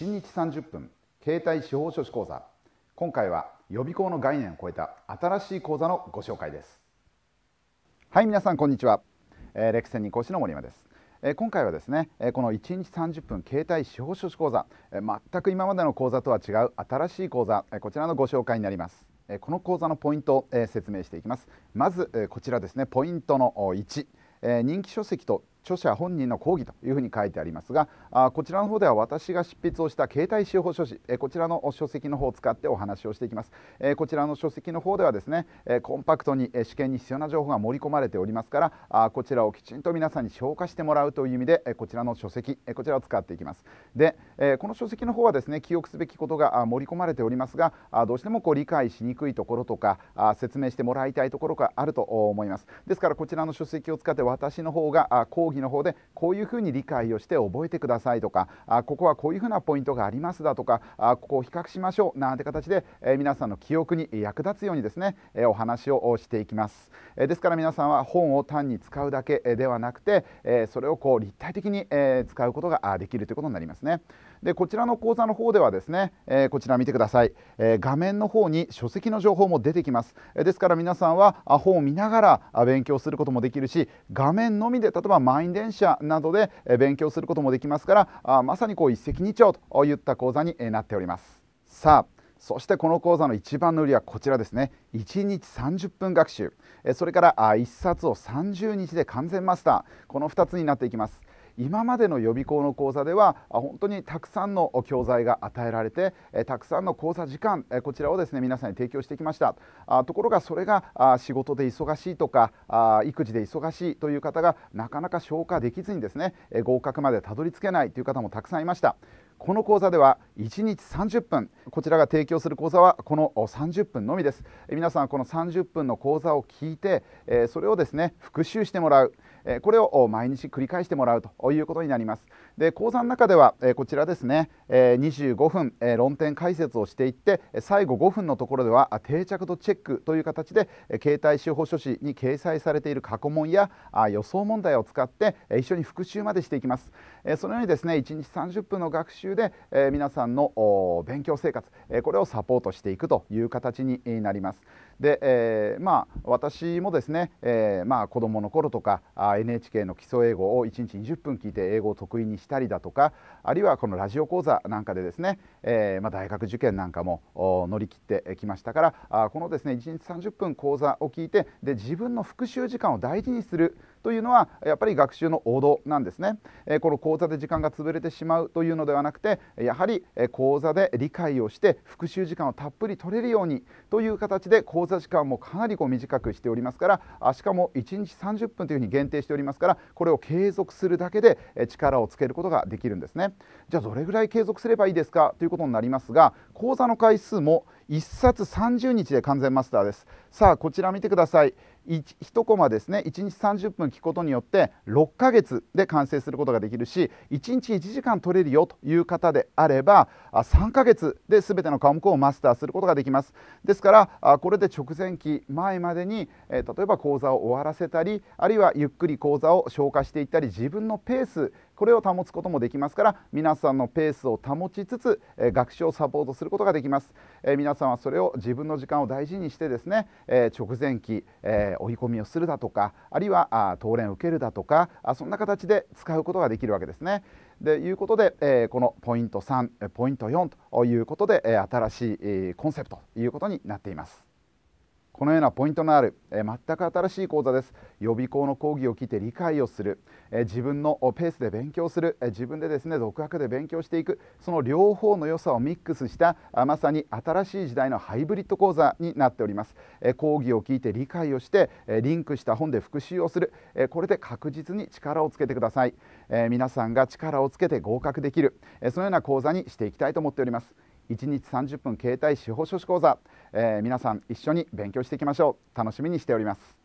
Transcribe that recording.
1日30分携帯司法書士講座今回は予備校の概念を超えた新しい講座のご紹介ですはい皆さんこんにちは、えー、レクセ講師の森山ですえ今回はですね、えこの1日30分携帯司法書士講座、え全く今までの講座とは違う新しい講座、えこちらのご紹介になります、えこの講座のポイントを、え説明していきますまず、こちらですねポイントの1、え人気書籍と著者本人の講義というふうに書いてありますがあこちらの方では私が執筆をした携帯司法書士、えこちらの書籍の方を使ってお話をしていきます、えこちらの書籍の方ではですね、えコンパクトに、え試験に必要な情報が盛り込まれておりますからあこちらをきちんと皆さんに消化してもらうという意味で、えこちらの書籍、えこちらを使っていきますで、えこの書籍の方はですね記憶すべきことが盛り込まれておりますがあどうしてもこう理解しにくいところとかあ説明してもらいたいところがあると思いますですからこちらの書籍を使って私の方が講義義の方でこういうふうに理解をして覚えてくださいとかあここはこういうふうなポイントがありますだとかあここを比較しましょうなんて形で、え皆さんの記憶に役立つようにですね、えお話をしていきます、えですから皆さんは本を単に使うだけではなくて、えそれをこう立体的に、え使うことができるということになりますねでこちらの講座の方ではですね、えこちら見てください、え画面の方に書籍の情報も出てきます、えですから皆さんは本を見ながら勉強することもできるし画面のみで例えばマ員電車などで勉強することもできますからあまさにこう一石二鳥といった講座になっておりますさあそしてこの講座の一番の売りはこちらですね1日30分学習それから1冊を30日で完全マスターこの2つになっていきます今までの予備校の講座では本当にたくさんの教材が与えられてたくさんの講座時間こちらをですね皆さんに提供してきましたところがそれが仕事で忙しいとか育児で忙しいという方がなかなか消化できずにですね合格までたどり着けないという方もたくさんいましたこの講座では1日30分こちらが提供する講座はこの30分のみです皆さんこの30分の講座を聞いてそれをですね復習してもらうこれを毎日繰り返してもらうということになりますで講座の中では、こちらですね、25分、論点解説をしていって最後5分のところでは定着度チェックという形で、携帯司法書士に掲載されている過去問や予想問題を使って、一緒に復習までしていきますそのようにですね1日30分の学習で、皆さんの勉強生活、これをサポートしていくという形になります。で、えー、まあ私もですね、えー、まあ子供の頃とか NHK の基礎英語を1日20分聞いて英語を得意にしたりだとかあるいはこのラジオ講座なんかでですね、えー、まあ大学受験なんかも乗り切ってきましたからあこのですね1日30分講座を聞いてで自分の復習時間を大事にする。というのはやっぱり学習の王道なんですね、えこの講座で時間が潰れてしまうというのではなくてやはり講座で理解をして復習時間をたっぷり取れるようにという形で講座時間もかなりこう短くしておりますからしかも1日30分というふうに限定しておりますからこれを継続するだけで力をつけることができるんですねじゃあどれぐらい継続すればいいですかということになりますが講座の回数も1冊30日で完全マスターですさあこちら見てください 1, コマですね1日30分聞くことによって6ヶ月で完成することができるし1日1時間取れるよという方であれば3ヶ月で全ての科目をマスターすることができますですからこれで直前期前までに例えば講座を終わらせたりあるいはゆっくり講座を消化していったり自分のペースこれを保つこともできますから皆さんのペースを保ちつつ、えー、学習をサポートすることができます、えー、皆さんはそれを自分の時間を大事にしてですね、えー、直前期、え追い込みをするだとかあるいはあ当連を受けるだとかあそんな形で使うことができるわけですね。でいうことで、えこのポイント3ポイント4ということで、え新しい、コンセプトということになっています。このようなポイントのある、え全く新しい講座です予備校の講義を聞いて理解をする、え自分のペースで勉強する、え自分でですね独学で勉強していくその両方の良さをミックスしたあまさに新しい時代のハイブリッド講座になっております、え講義を聞いて理解をして、えリンクした本で復習をする、えこれで確実に力をつけてください、え皆さんが力をつけて合格できる、えそのような講座にしていきたいと思っております1日30分携帯司法書士講座、えー、皆さん一緒に勉強していきましょう楽しみにしております